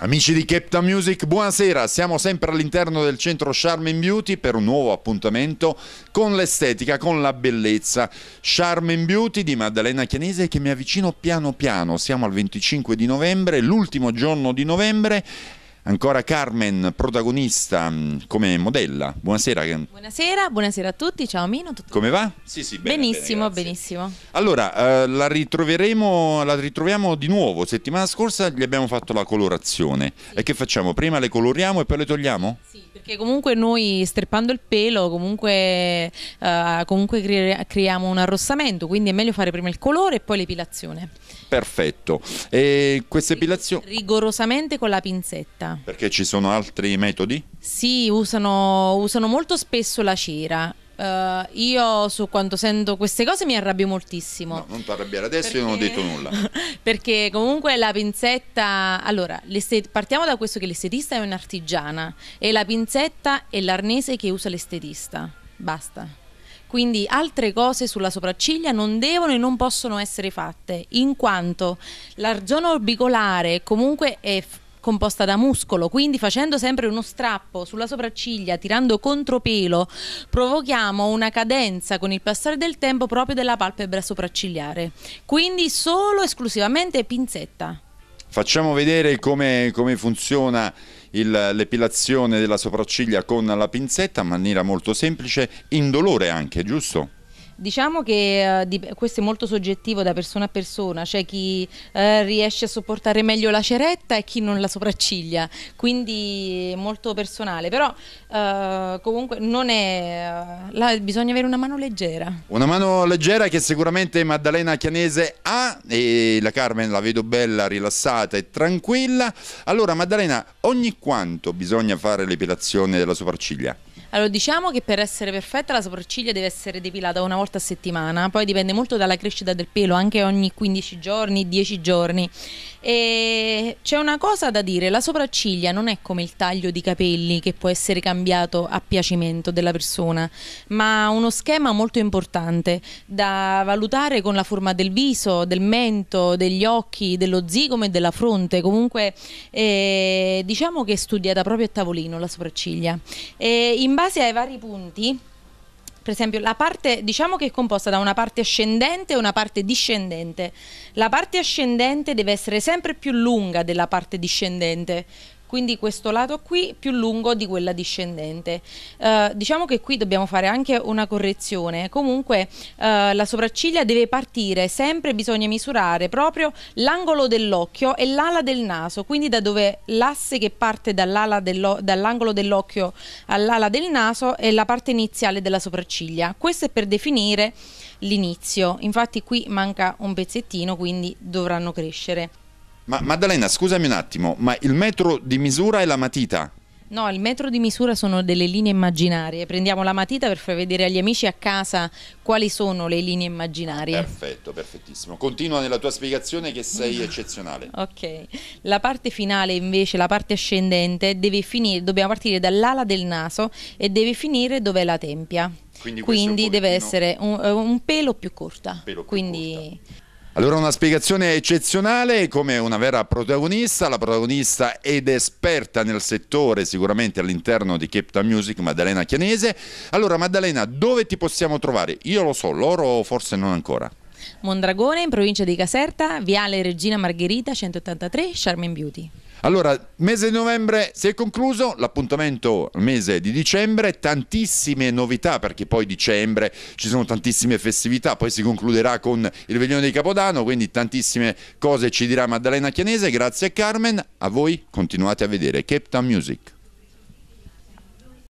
Amici di Captain Music, buonasera, siamo sempre all'interno del centro Charm and Beauty per un nuovo appuntamento con l'estetica, con la bellezza. Charm and Beauty di Maddalena Chianese che mi avvicino piano piano, siamo al 25 di novembre, l'ultimo giorno di novembre Ancora Carmen, protagonista mm, come modella. Buonasera. Buonasera, buonasera a tutti. Ciao Mino. Tutto Come va? Sì, sì, bene, benissimo, bene, benissimo. Allora, eh, la ritroveremo, la ritroviamo di nuovo. Settimana scorsa gli abbiamo fatto la colorazione. Sì. E che facciamo? Prima le coloriamo e poi le togliamo? Sì. Perché comunque noi strippando il pelo comunque, uh, comunque cre creiamo un arrossamento, quindi è meglio fare prima il colore e poi l'epilazione. Perfetto. E queste epilazioni? Rigorosamente con la pinzetta. Perché ci sono altri metodi? Sì, usano, usano molto spesso la cera. Uh, io su quanto sento queste cose mi arrabbio moltissimo. No, non ti arrabbiare adesso, perché... io non ho detto nulla. perché comunque la pinzetta, allora, partiamo da questo che l'estetista è un'artigiana e la pinzetta è l'arnese che usa l'estetista. Basta. Quindi altre cose sulla sopracciglia non devono e non possono essere fatte, in quanto la zona orbicolare comunque è composta da muscolo, quindi facendo sempre uno strappo sulla sopracciglia, tirando contropelo, provochiamo una cadenza con il passare del tempo proprio della palpebra sopraccigliare. Quindi solo esclusivamente pinzetta. Facciamo vedere come, come funziona l'epilazione della sopracciglia con la pinzetta in maniera molto semplice, indolore anche, giusto? Diciamo che uh, eh, di, questo è molto soggettivo da persona a persona, c'è cioè chi uh, riesce a sopportare meglio la ceretta e chi non la sopracciglia, quindi molto personale, però uh, comunque non è, la, bisogna avere una mano leggera. Una mano leggera che sicuramente Maddalena Chianese ha e la Carmen la vedo bella, rilassata e tranquilla. Allora Maddalena, ogni quanto bisogna fare l'epilazione della sopracciglia? Allora diciamo che per essere perfetta la sopracciglia deve essere depilata una volta a settimana, poi dipende molto dalla crescita del pelo, anche ogni 15 giorni, 10 giorni. E c'è una cosa da dire, la sopracciglia non è come il taglio di capelli che può essere cambiato a piacimento della persona, ma uno schema molto importante da valutare con la forma del viso, del mento, degli occhi, dello zigomo e della fronte. Comunque eh, diciamo che è studiata proprio a tavolino la sopracciglia. E in base ai vari punti per esempio la parte diciamo che è composta da una parte ascendente e una parte discendente la parte ascendente deve essere sempre più lunga della parte discendente quindi questo lato qui più lungo di quella discendente. Eh, diciamo che qui dobbiamo fare anche una correzione, comunque eh, la sopracciglia deve partire, sempre bisogna misurare proprio l'angolo dell'occhio e l'ala del naso, quindi da dove l'asse che parte dall'angolo dell'occhio all'ala del naso è la parte iniziale della sopracciglia. Questo è per definire l'inizio, infatti qui manca un pezzettino quindi dovranno crescere. Ma Maddalena, scusami un attimo, ma il metro di misura è la matita? No, il metro di misura sono delle linee immaginarie. Prendiamo la matita per far vedere agli amici a casa quali sono le linee immaginarie. Perfetto, perfettissimo. Continua nella tua spiegazione che sei eccezionale. ok. La parte finale invece, la parte ascendente, deve finire, dobbiamo partire dall'ala del naso e deve finire dove è la tempia. Quindi, Quindi deve essere un, eh, un, pelo più corta. Pelo più Quindi... corta. Allora una spiegazione eccezionale come una vera protagonista, la protagonista ed esperta nel settore sicuramente all'interno di Cape Town Music, Maddalena Chianese. Allora Maddalena, dove ti possiamo trovare? Io lo so, loro forse non ancora. Mondragone, in provincia di Caserta, Viale Regina Margherita 183, Charmin Beauty. Allora, mese di novembre si è concluso, l'appuntamento al mese di dicembre, tantissime novità perché poi dicembre ci sono tantissime festività, poi si concluderà con il veglione di Capodanno, quindi tantissime cose ci dirà Maddalena Chianese, grazie a Carmen, a voi continuate a vedere Cape Town Music.